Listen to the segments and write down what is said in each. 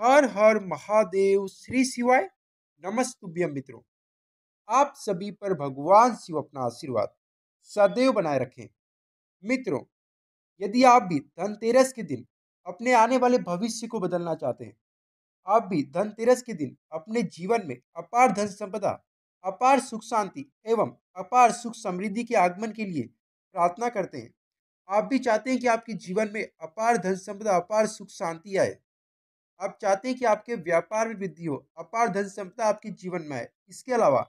हर हर महादेव श्री शिवाय नमस्तुभ्य मित्रों आप सभी पर भगवान शिव अपना आशीर्वाद सदैव बनाए रखें मित्रों यदि आप भी धनतेरस के दिन अपने आने वाले भविष्य को बदलना चाहते हैं आप भी धनतेरस के दिन अपने जीवन में अपार धन संपदा अपार सुख शांति एवं अपार सुख समृद्धि के आगमन के लिए प्रार्थना करते हैं आप भी चाहते हैं कि आपके जीवन में अपार धन संपदा अपार सुख शांति आए आप चाहते हैं कि आपके व्यापार में वृद्धि हो अपार धन क्षमता आपके जीवन में है इसके अलावा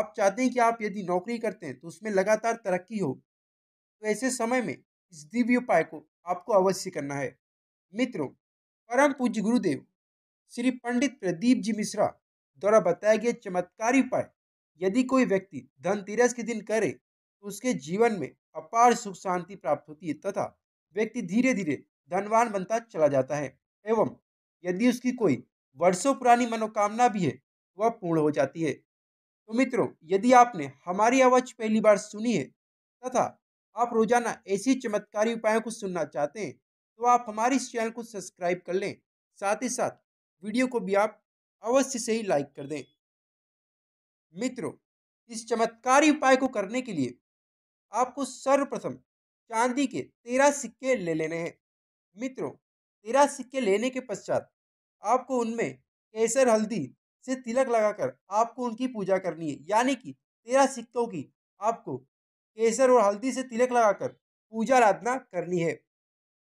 आप चाहते हैं कि आप यदि नौकरी करते हैं तो उसमें लगातार तरक्की हो तो ऐसे समय में इस दिव्य उपाय को आपको अवश्य करना है मित्रों परम पूज्य गुरुदेव श्री पंडित प्रदीप जी मिश्रा द्वारा बताया गया चमत्कारी उपाय यदि कोई व्यक्ति धनतेरस के दिन करे तो उसके जीवन में अपार सुख शांति प्राप्त होती है तथा व्यक्ति धीरे धीरे धनवान बनता चला जाता है एवं यदि उसकी कोई वर्षों पुरानी मनोकामना भी है तो वह पूर्ण हो जाती है तो मित्रों यदि आपने हमारी आवाज़ पहली बार सुनी है तथा आप रोजाना ऐसी चमत्कारी उपायों को सुनना चाहते हैं तो आप हमारे इस चैनल को सब्सक्राइब कर लें साथ ही साथ वीडियो को भी आप अवश्य से ही लाइक कर दें मित्रों इस चमत्कारी उपाय को करने के लिए आपको सर्वप्रथम चांदी के तेरह सिक्के ले लेने हैं मित्रों तेरह सिक्के लेने के पश्चात आपको उनमें केसर हल्दी से तिलक लगाकर आपको उनकी पूजा करनी है यानी कि तेरह सिक्कों की आपको केसर और हल्दी से तिलक लगाकर पूजा आराधना करनी है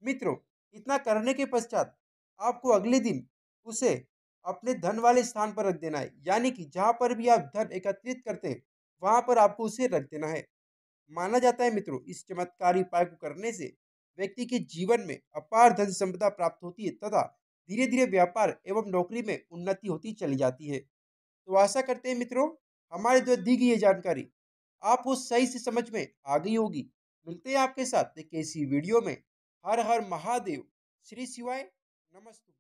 मित्रों इतना करने के पश्चात आपको अगले दिन उसे अपने धन वाले स्थान पर रख देना है यानी कि जहाँ पर भी आप धन एकत्रित करते हैं वहाँ पर आपको उसे रख देना है माना जाता है मित्रों इस चमत्कारी उपाय को करने से व्यक्ति के जीवन में अपार धन संपदा प्राप्त होती है तथा धीरे धीरे व्यापार एवं नौकरी में उन्नति होती चली जाती है तो आशा करते हैं मित्रों हमारे द्वारा दी गई ये जानकारी आपको सही से समझ में आ गई होगी मिलते हैं आपके साथ एक ऐसी वीडियो में हर हर महादेव श्री शिवाय नमस्ते